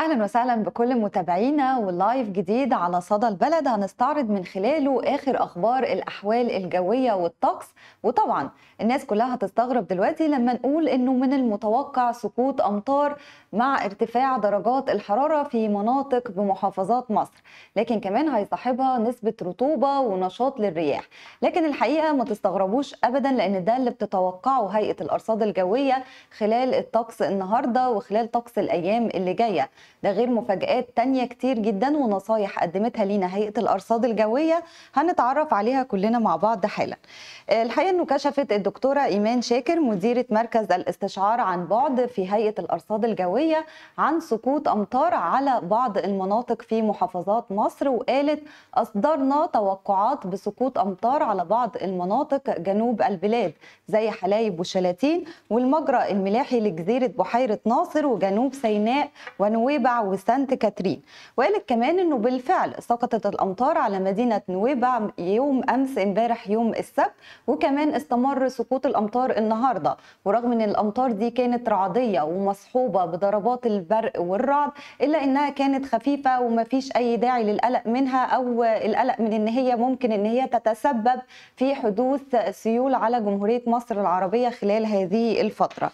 اهلا وسهلا بكل متابعينا واللايف جديد على صدى البلد هنستعرض من خلاله اخر اخبار الاحوال الجويه والطقس وطبعا الناس كلها هتستغرب دلوقتي لما نقول انه من المتوقع سقوط امطار مع ارتفاع درجات الحراره في مناطق بمحافظات مصر لكن كمان هيصاحبها نسبه رطوبه ونشاط للرياح لكن الحقيقه ما تستغربوش ابدا لان ده اللي بتتوقعه هيئه الارصاد الجويه خلال الطقس النهارده وخلال طقس الايام اللي جايه ده غير مفاجآت تانية كتير جدا ونصايح قدمتها لينا هيئة الأرصاد الجوية هنتعرف عليها كلنا مع بعض حالا الحقيقة أنه كشفت الدكتورة إيمان شاكر مديرة مركز الاستشعار عن بعد في هيئة الأرصاد الجوية عن سقوط أمطار على بعض المناطق في محافظات مصر وقالت أصدرنا توقعات بسقوط أمطار على بعض المناطق جنوب البلاد زي حلايب وشلاتين والمجرى الملاحي لجزيرة بحيرة ناصر وجنوب سيناء ونوي نويبع وسانت كاترين وقالت كمان انه بالفعل سقطت الامطار على مدينه نويبع يوم امس امبارح يوم السبت وكمان استمر سقوط الامطار النهارده ورغم ان الامطار دي كانت رعديه ومصحوبه بضربات البرق والرعد الا انها كانت خفيفه وما فيش اي داعي للقلق منها او القلق من ان هي ممكن ان هي تتسبب في حدوث سيول على جمهوريه مصر العربيه خلال هذه الفتره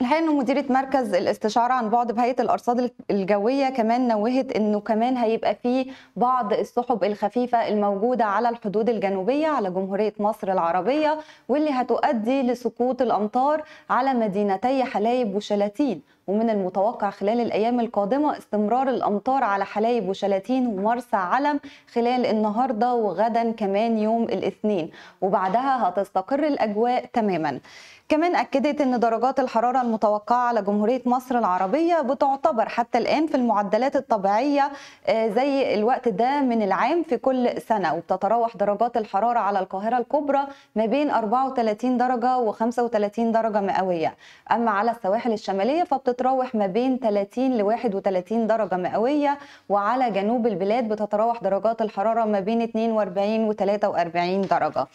الحقيقه انه مديره مركز الاستشاره عن بعد بهيئه الارصاد الجويه كمان نوهت انه كمان هيبقى في بعض السحب الخفيفه الموجوده على الحدود الجنوبيه على جمهوريه مصر العربيه واللي هتؤدي لسقوط الامطار على مدينتي حلايب وشلاتين ومن المتوقع خلال الأيام القادمة استمرار الأمطار على حلايب وشلاتين ومرسى علم خلال النهاردة وغدا كمان يوم الاثنين وبعدها هتستقر الأجواء تماما كمان أكدت أن درجات الحرارة المتوقعة على جمهورية مصر العربية بتعتبر حتى الآن في المعدلات الطبيعية آه، زي الوقت ده من العام في كل سنة وبتتراوح درجات الحرارة على القاهرة الكبرى ما بين 34 درجة و35 درجة مئوية أما على السواحل الشمالية فبتتراوح بتتراوح ما بين 30 ل 31 درجة مئوية وعلى جنوب البلاد بتتراوح درجات الحرارة ما بين 42 و 43 درجة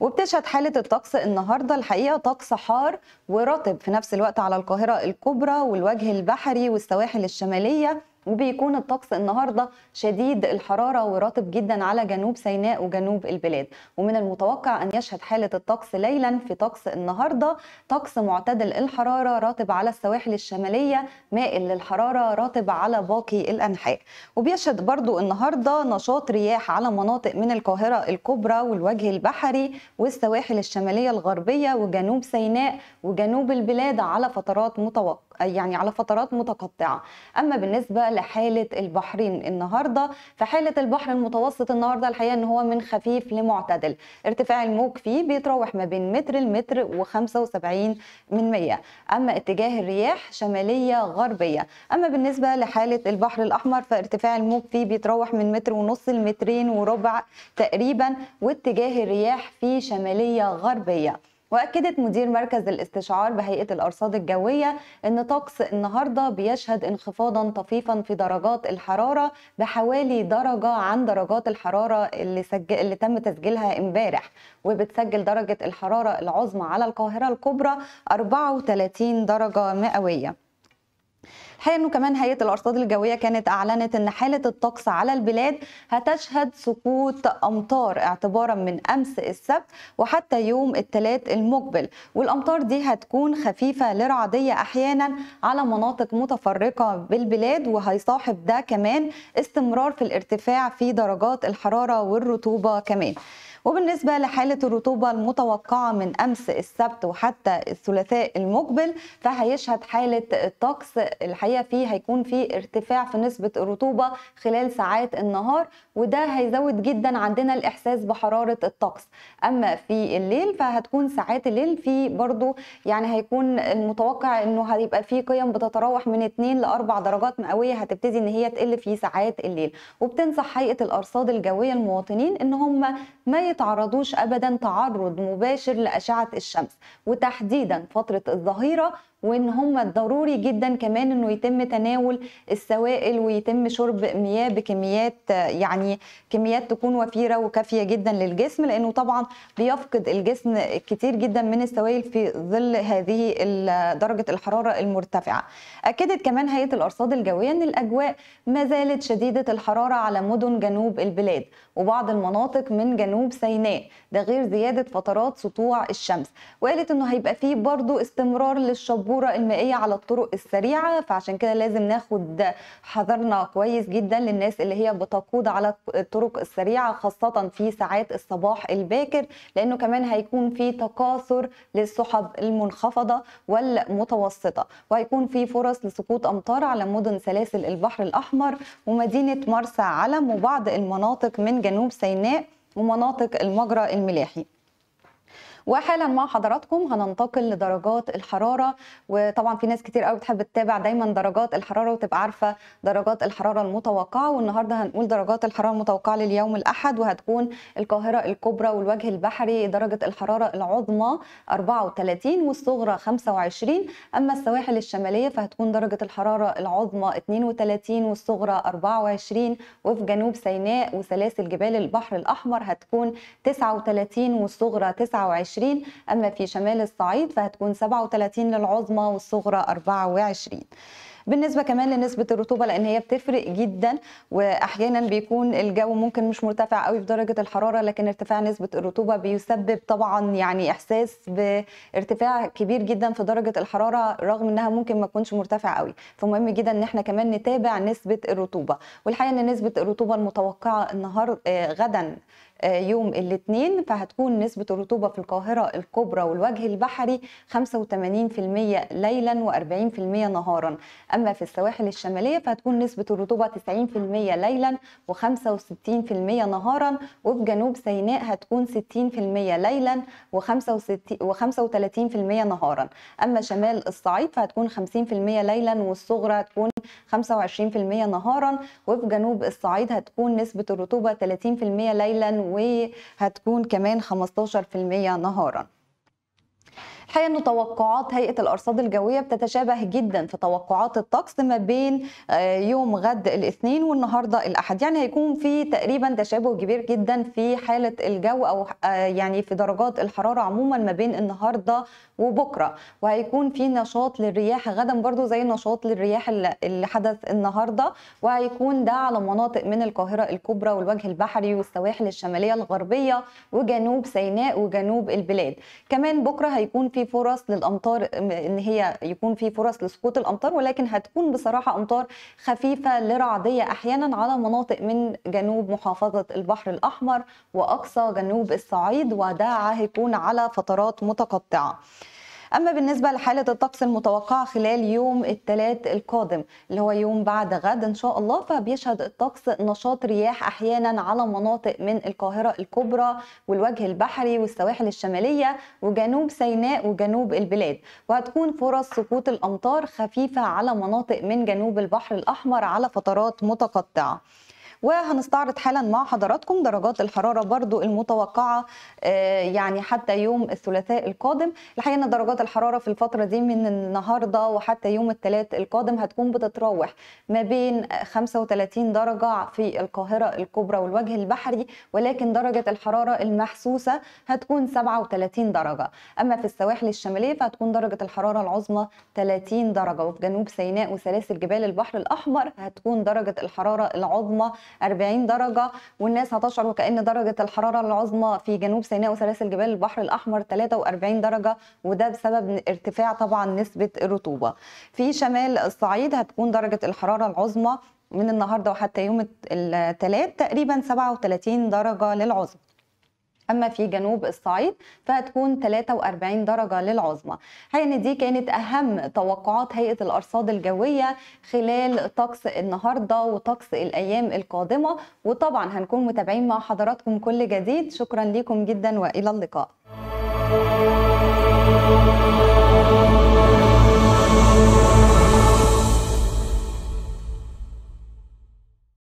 وبتشهد حالة الطقس النهاردة الحقيقة طقس حار ورطب في نفس الوقت على القاهرة الكبرى والوجه البحري والسواحل الشمالية وبيكون الطقس النهارده شديد الحراره ورطب جدا على جنوب سيناء وجنوب البلاد ومن المتوقع ان يشهد حاله الطقس ليلا في طقس النهارده طقس معتدل الحراره رطب على السواحل الشماليه مائل للحراره رطب على باقي الانحاء وبيشهد برضو النهارده نشاط رياح على مناطق من القاهره الكبرى والوجه البحري والسواحل الشماليه الغربيه وجنوب سيناء وجنوب البلاد على فترات متوقعه يعني على فترات متقطعه اما بالنسبه لحاله البحرين النهارده فحاله البحر المتوسط النهارده الحقيقه ان هو من خفيف لمعتدل ارتفاع الموج فيه بيتراوح ما بين متر لمتر و75 من مية اما اتجاه الرياح شماليه غربيه اما بالنسبه لحاله البحر الاحمر فارتفاع الموج فيه بيتراوح من متر ونص لمترين وربع تقريبا واتجاه الرياح فيه شماليه غربيه وأكدت مدير مركز الاستشعار بهيئة الأرصاد الجوية أن طقس النهاردة بيشهد انخفاضا طفيفا في درجات الحرارة بحوالي درجة عن درجات الحرارة اللي, سج... اللي تم تسجيلها امبارح وبتسجل درجة الحرارة العظمى على القاهرة الكبرى 34 درجة مئوية الحقيقه انه كمان هيئه الارصاد الجويه كانت اعلنت ان حاله الطقس على البلاد هتشهد سقوط امطار اعتبارا من امس السبت وحتى يوم الثلاث المقبل والامطار دي هتكون خفيفه لرعديه احيانا على مناطق متفرقه بالبلاد وهيصاحب ده كمان استمرار في الارتفاع في درجات الحراره والرطوبه كمان وبالنسبة لحالة الرطوبة المتوقعة من أمس السبت وحتى الثلاثاء المقبل فهيشهد حالة الطقس الحقيقة فيه هيكون في ارتفاع في نسبة الرطوبة خلال ساعات النهار وده هيزود جدا عندنا الإحساس بحرارة الطقس أما في الليل فهتكون ساعات الليل في برضو يعني هيكون المتوقع أنه هيبقى في قيم بتتراوح من 2 ل 4 درجات مئوية هتبتدي أن هي تقل في ساعات الليل وبتنصح هيئة الأرصاد الجوية المواطنين أن هم ما يتعرضوش ابدا تعرض مباشر لاشعه الشمس وتحديدا فتره الظهيره وان هم ضروري جدا كمان انه يتم تناول السوائل ويتم شرب مياه بكميات يعني كميات تكون وفيره وكافيه جدا للجسم لانه طبعا بيفقد الجسم كتير جدا من السوائل في ظل هذه درجه الحراره المرتفعه. اكدت كمان هيئه الارصاد الجويه ان الاجواء ما زالت شديده الحراره على مدن جنوب البلاد وبعض المناطق من جنوب سيناء ده غير زياده فترات سطوع الشمس وقالت انه هيبقى فيه برضو استمرار للشباب الأبورة المائية على الطرق السريعة فعشان كده لازم ناخد حذرنا كويس جدا للناس اللي هي بتقود على الطرق السريعة خاصة في ساعات الصباح الباكر لأنه كمان هيكون في تكاثر للسحب المنخفضة والمتوسطة وهيكون في فرص لسقوط أمطار على مدن سلاسل البحر الأحمر ومدينة مرسى علم وبعض المناطق من جنوب سيناء ومناطق المجرى الملاحي وحالا مع حضراتكم هننتقل لدرجات الحراره وطبعا في ناس كتير قوي بتحب تتابع دايما درجات الحراره وتبقى عارفه درجات الحراره المتوقعه والنهارده هنقول درجات الحراره المتوقعه لليوم الاحد وهتكون القاهره الكبرى والوجه البحري درجه الحراره العظمى 34 والصغرى 25 اما السواحل الشماليه فهتكون درجه الحراره العظمى 32 والصغرى 24 وفي جنوب سيناء وسلاسل جبال البحر الاحمر هتكون 39 والصغرى 29 25 أما في شمال الصعيد فهتكون 37 للعظمى والصغرى 24 بالنسبه كمان لنسبه الرطوبه لان هي بتفرق جدا واحيانا بيكون الجو ممكن مش مرتفع قوي في درجه الحراره لكن ارتفاع نسبه الرطوبه بيسبب طبعا يعني احساس بارتفاع كبير جدا في درجه الحراره رغم انها ممكن ما تكونش مرتفعه قوي فمهم جدا ان احنا كمان نتابع نسبه الرطوبه والحقيقه ان نسبه الرطوبه المتوقعه النهار آه، غدا آه، يوم الاثنين فهتكون نسبة الرطوبة في القاهرة الكبرى والوجه البحري 85% ليلا و40% نهارا أما في السواحل الشمالية فهتكون نسبة الرطوبة 90% ليلا و65% نهارا وفي جنوب سيناء هتكون 60% ليلا و35% نهارا أما شمال الصعيد فهتكون 50% ليلا والصغرى هتكون 25% نهارا وفي جنوب الصعيد هتكون نسبة الرطوبة 30% ليلا وهتكون كمان 15% نهارا الحقيقه انه توقعات هيئه الارصاد الجويه بتتشابه جدا في توقعات الطقس ما بين آه، يوم غد الاثنين والنهارده الاحد يعني هيكون في تقريبا تشابه كبير جدا في حاله الجو او آه، يعني في درجات الحراره عموما ما بين النهارده وبكره وهيكون في نشاط للرياح غدا برضو زي نشاط للرياح اللي حدث النهارده وهيكون ده على مناطق من القاهره الكبرى والوجه البحري والسواحل الشماليه الغربيه وجنوب سيناء وجنوب البلاد كمان بكره هيكون في في فرص للامطار ان هي يكون في فرص لسقوط الامطار ولكن هتكون بصراحه امطار خفيفه لرعديه احيانا على مناطق من جنوب محافظه البحر الاحمر واقصى جنوب الصعيد وده هيكون على فترات متقطعه. أما بالنسبة لحالة الطقس المتوقعة خلال يوم الثلاث القادم اللي هو يوم بعد غد إن شاء الله فبيشهد الطقس نشاط رياح أحيانا على مناطق من القاهرة الكبرى والوجه البحري والسواحل الشمالية وجنوب سيناء وجنوب البلاد وهتكون فرص سقوط الأمطار خفيفة على مناطق من جنوب البحر الأحمر على فترات متقطعة وهنستعرض حالا مع حضراتكم درجات الحرارة برضو المتوقعة آه، يعني حتى يوم الثلاثاء القادم الحقيقة ان درجات الحرارة في الفترة دي من النهاردة وحتى يوم الثلاث القادم هتكون بتتراوح ما بين 35 درجة في القاهرة الكبرى والوجه البحري ولكن درجة الحرارة المحسوسة هتكون 37 درجة أما في السواحل الشمالية فهتكون درجة الحرارة العظمى 30 درجة وفي جنوب سيناء وسلاسل جبال البحر الأحمر هتكون درجة الحرارة العظمى 40 درجه والناس هتشعر وكأن درجه الحراره العظمى في جنوب سيناء وسلاسل جبال البحر الاحمر 43 درجه وده بسبب ارتفاع طبعا نسبه الرطوبه. في شمال الصعيد هتكون درجه الحراره العظمى من النهارده وحتى يوم الثلاث تقريبا 37 درجه للعظمى. أما في جنوب الصعيد فهتكون 43 درجة للعظمى هي ان دي كانت أهم توقعات هيئة الأرصاد الجوية خلال طقس النهاردة وطقس الأيام القادمة وطبعا هنكون متابعين مع حضراتكم كل جديد شكرا لكم جدا وإلى اللقاء